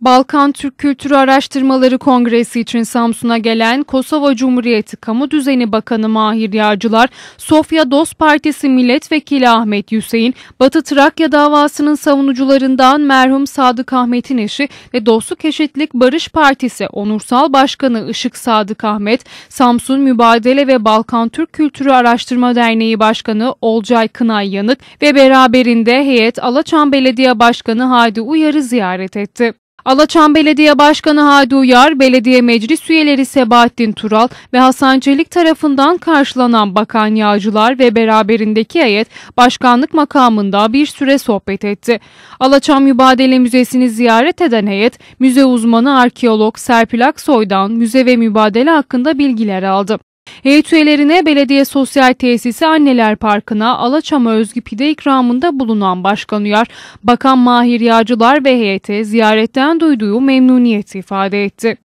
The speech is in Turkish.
Balkan Türk Kültürü Araştırmaları Kongresi için Samsun'a gelen Kosova Cumhuriyeti Kamu Düzeni Bakanı Mahir Yağcılar, Sofya Dost Partisi Milletvekili Ahmet Hüseyin, Batı Trakya davasının savunucularından merhum Sadık Ahmet'in eşi ve Dostluk Eşitlik Barış Partisi Onursal Başkanı Işık Sadık Ahmet, Samsun Mübadele ve Balkan Türk Kültürü Araştırma Derneği Başkanı Olcay Kınay Yanık ve beraberinde heyet Alaçam Belediye Başkanı Hadi Uyar'ı ziyaret etti. Alaçam Belediye Başkanı Hadi Uyar, Belediye Meclis üyeleri Sebahattin Tural ve Hasan Çelik tarafından karşılanan Bakan Yağcılar ve beraberindeki heyet başkanlık makamında bir süre sohbet etti. Alaçam Mübadele Müzesi'ni ziyaret eden heyet, müze uzmanı arkeolog Serpil Aksoy'dan müze ve mübadele hakkında bilgiler aldı. Heyet üyelerine belediye sosyal tesisi Anneler Parkı'na Alaçam Özgü Pide ikramında bulunan Başkan Uyar, Bakan Mahir Yağcılar ve heyete ziyaretten duyduğu memnuniyeti ifade etti.